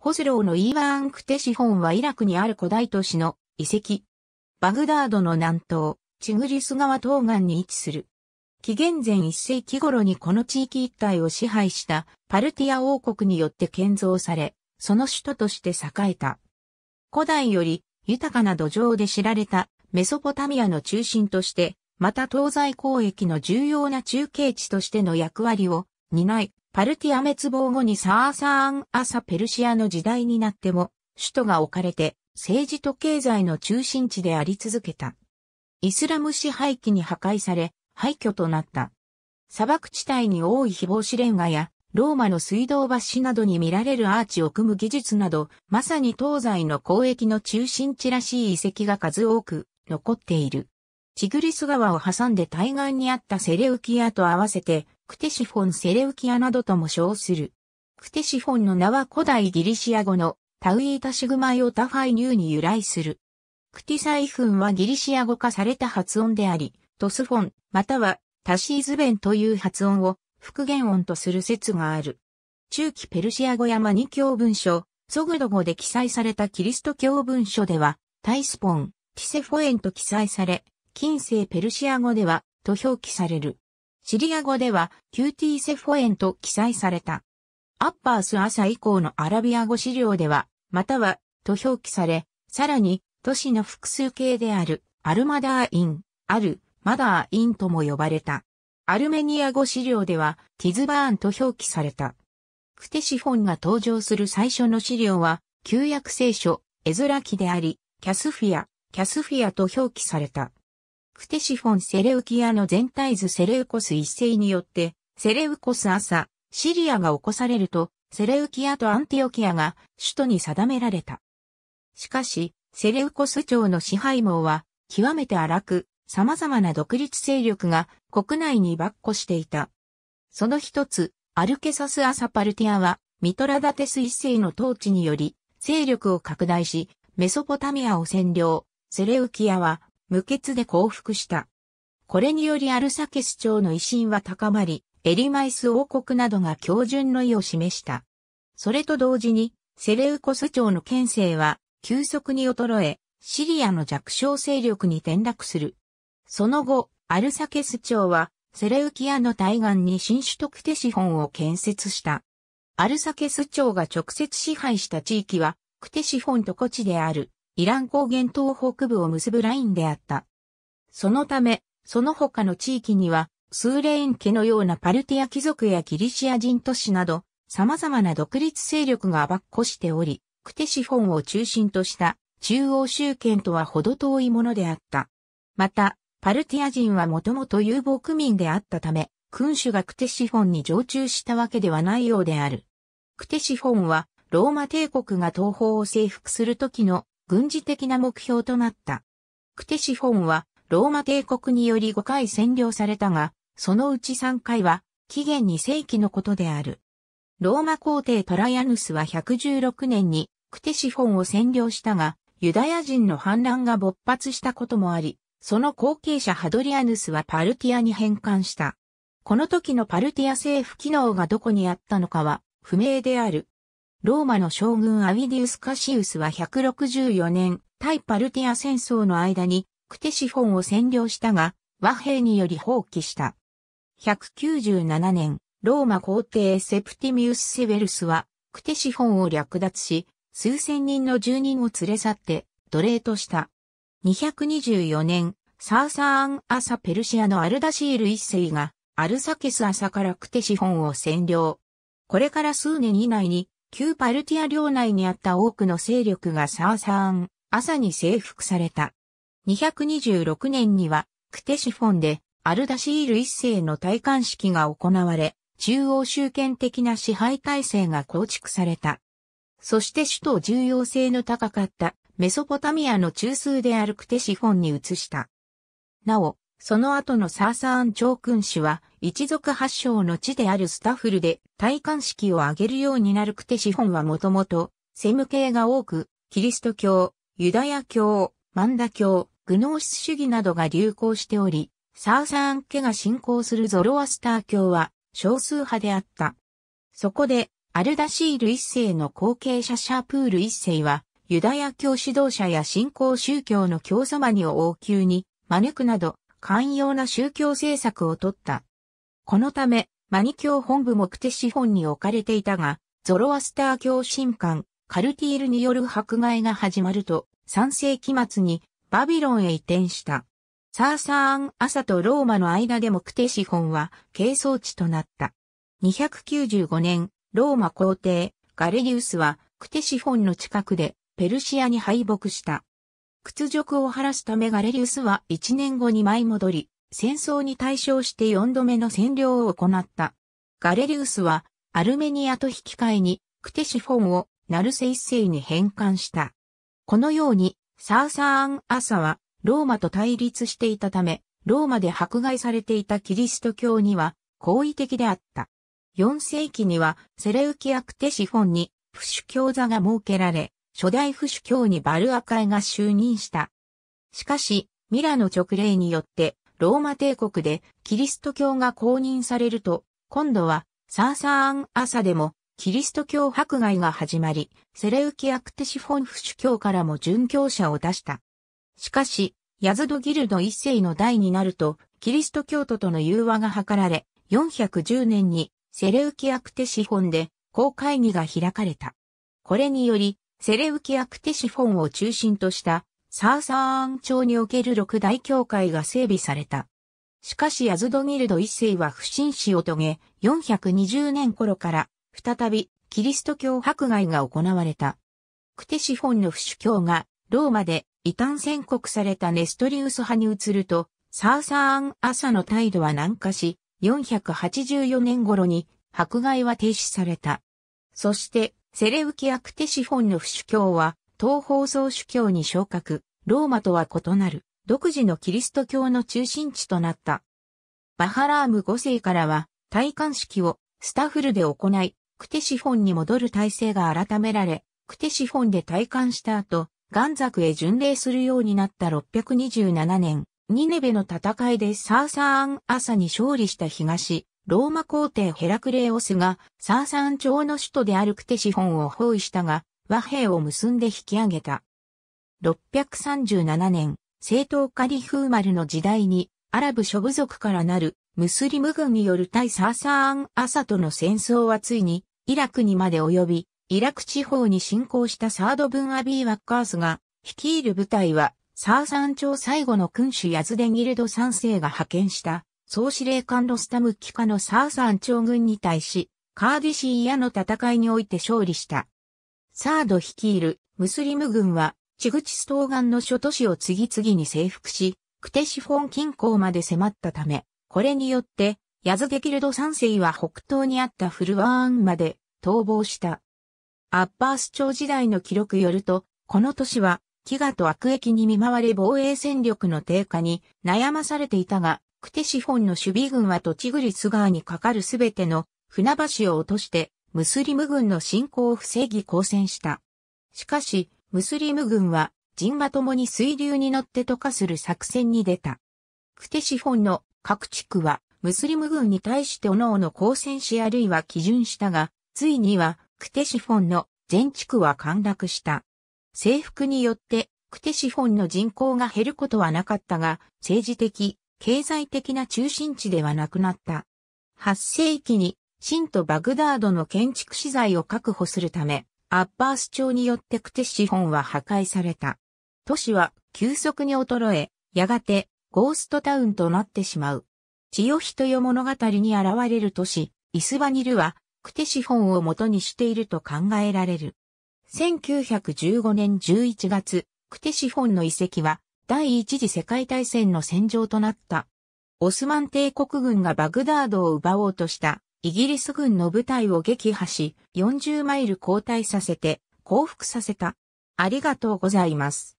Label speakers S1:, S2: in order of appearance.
S1: ホスローのイーワーン・クテシフォンはイラクにある古代都市の遺跡。バグダードの南東、チグリス川東岸に位置する。紀元前1世紀頃にこの地域一帯を支配したパルティア王国によって建造され、その首都として栄えた。古代より豊かな土壌で知られたメソポタミアの中心として、また東西交易の重要な中継地としての役割を担い、パルティア滅亡後にサーサーン・アサ・ペルシアの時代になっても、首都が置かれて、政治と経済の中心地であり続けた。イスラム支配期に破壊され、廃墟となった。砂漠地帯に多い非防止レンガや、ローマの水道橋などに見られるアーチを組む技術など、まさに東西の交易の中心地らしい遺跡が数多く残っている。チグリス川を挟んで対岸にあったセレウキアと合わせて、クテシフォン・セレウキアなどとも称する。クテシフォンの名は古代ギリシア語のタウイータシグマイオタファイニューに由来する。クティサイフンはギリシア語化された発音であり、トスフォン、またはタシーズベンという発音を復元音とする説がある。中期ペルシア語山二教文書、ソグド語で記載されたキリスト教文書では、タイスポン、ティセフォエンと記載され、近世ペルシア語では、と表記される。シリア語では、キューティーセフォエンと記載された。アッパース朝以降のアラビア語資料では、または、と表記され、さらに、都市の複数形である、アルマダーイン、アル、マダーインとも呼ばれた。アルメニア語資料では、ティズバーンと表記された。クテシフォンが登場する最初の資料は、旧約聖書、エズラ記であり、キャスフィア、キャスフィアと表記された。クテシフォン・セレウキアの全体図セレウコス一世によって、セレウコス朝、シリアが起こされると、セレウキアとアンティオキアが首都に定められた。しかし、セレウコス朝の支配網は、極めて荒く、様々な独立勢力が国内に跋扈していた。その一つ、アルケサス・アサパルティアは、ミトラダテス一世の統治により、勢力を拡大し、メソポタミアを占領。セレウキアは、無血で降伏した。これによりアルサケス朝の威信は高まり、エリマイス王国などが標準の意を示した。それと同時に、セレウコス朝の県政は急速に衰え、シリアの弱小勢力に転落する。その後、アルサケス朝はセレウキアの対岸に新首都クテシフォンを建設した。アルサケス朝が直接支配した地域はクテシフォンとコチである。イラン高原東北部を結ぶラインであった。そのため、その他の地域には、スーレーン家のようなパルティア貴族やギリシア人都市など、様々な独立勢力が暴っこしており、クテシフォンを中心とした中央集権とは程遠いものであった。また、パルティア人はもともと有望区民であったため、君主がクテシフォンに常駐したわけではないようである。クテシフォンは、ローマ帝国が東方を征服する時の軍事的な目標となった。クテシフォンはローマ帝国により5回占領されたが、そのうち3回は紀元2世紀のことである。ローマ皇帝トライアヌスは116年にクテシフォンを占領したが、ユダヤ人の反乱が勃発したこともあり、その後継者ハドリアヌスはパルティアに返還した。この時のパルティア政府機能がどこにあったのかは不明である。ローマの将軍アウィディウス・カシウスは164年、対パルティア戦争の間に、クテシフォンを占領したが、和平により放棄した。197年、ローマ皇帝セプティミウス・セベルスは、クテシフォンを略奪し、数千人の住人を連れ去って、奴隷とした。224年、サーサーン・アサ・ペルシアのアルダシール一世が、アルサケス・アサからクテシフォンを占領。これから数年以内に、旧パルティア領内にあった多くの勢力がサーサーン、朝に征服された。226年には、クテシフォンで、アルダシール一世の戴冠式が行われ、中央集権的な支配体制が構築された。そして首都重要性の高かったメソポタミアの中枢であるクテシフォンに移した。なお、その後のサーサーン長君主は、一族発祥の地であるスタフルで戴冠式を挙げるようになるくて資本はもともと、セム系が多く、キリスト教、ユダヤ教、マンダ教、グノーシス主義などが流行しており、サーサーン家が信仰するゾロアスター教は少数派であった。そこで、アルダシール一世の後継者シャープール一世は、ユダヤ教指導者や信仰宗教の教祖マニを王宮に招くなど、寛容な宗教政策をとった。このため、マニ教本部も目的資本に置かれていたが、ゾロアスター教神官、カルティールによる迫害が始まると、3世紀末にバビロンへ移転した。サーサーン朝とローマの間でも目的資本は、軽装地となった。295年、ローマ皇帝、ガレリウスは、クテシフォンの近くで、ペルシアに敗北した。屈辱を晴らすためガレリウスは1年後に舞い戻り、戦争に対象して4度目の占領を行った。ガレリウスは、アルメニアと引き換えに、クテシフォンをナルセ一世に返還した。このように、サーサーン・アサは、ローマと対立していたため、ローマで迫害されていたキリスト教には、好意的であった。4世紀には、セレウキア・クテシフォンに、プシュ教座が設けられ、初代府主教にバルアカイが就任した。しかし、ミラの直令によって、ローマ帝国でキリスト教が公認されると、今度はサーサーン・アサでもキリスト教迫害が始まり、セレウキ・アクテシフォンシ主教からも殉教者を出した。しかし、ヤズドギルド一世の代になると、キリスト教徒との融和が図られ、410年にセレウキ・アクテシフォンで公会議が開かれた。これにより、セレウキアクテシフォンを中心としたサーサーン朝における六大教会が整備された。しかしヤズドギルド一世は不審死を遂げ、420年頃から再びキリスト教迫害が行われた。クテシフォンの不主教がローマで異端宣告されたネストリウス派に移ると、サーサーン朝の態度は軟化し、484年頃に迫害は停止された。そして、セレウキアクテシフォンの不主教は、東方総主教に昇格、ローマとは異なる、独自のキリスト教の中心地となった。バハラーム5世からは、戴冠式をスタフルで行い、クテシフォンに戻る体制が改められ、クテシフォンで戴冠した後、ザクへ巡礼するようになった627年、ニネベの戦いでサーサーン朝に勝利した東、ローマ皇帝ヘラクレオスが、サーサン朝の首都であるクテシフォンを包囲したが、和平を結んで引き上げた。637年、正統カリフーマルの時代に、アラブ諸部族からなるムスリム軍による対サーサーン・アサとの戦争はついに、イラクにまで及び、イラク地方に侵攻したサード・ブン・アビー・ワッカースが、率いる部隊は、サーサン朝最後の君主ヤズデギルド3世が派遣した総司令官ロスタム機下のサーサン朝軍に対し、カーディシーヤの戦いにおいて勝利した。サード率いるムスリム軍は、チグチス東岸の諸都市を次々に征服し、クテシフォン近郊まで迫ったため、これによって、ヤズゲキルド三世は北東にあったフルワーンまで逃亡した。アッバース朝時代の記録よると、この年は、飢餓と悪役に見舞われ防衛戦力の低下に悩まされていたが、クテシフォンの守備軍はグリス川にかかるすべての船橋を落として、ムスリム軍の侵攻を防ぎ抗戦した。しかし、ムスリム軍は、人馬ともに水流に乗って渡過する作戦に出た。クテシフォンの各地区は、ムスリム軍に対して各々抗戦しあるいは基準したが、ついには、クテシフォンの全地区は陥落した。征服によって、クテシフォンの人口が減ることはなかったが、政治的、経済的な中心地ではなくなった。8世紀に、新とバグダードの建築資材を確保するため、アッバース朝によってクテシ本は破壊された。都市は急速に衰え、やがてゴーストタウンとなってしまう。千代人よ物語に現れる都市、イスバニルは、クテシ本を元にしていると考えられる。1915年11月、クテシ本の遺跡は、第一次世界大戦の戦場となった。オスマン帝国軍がバグダードを奪おうとしたイギリス軍の部隊を撃破し40マイル後退させて降伏させた。ありがとうございます。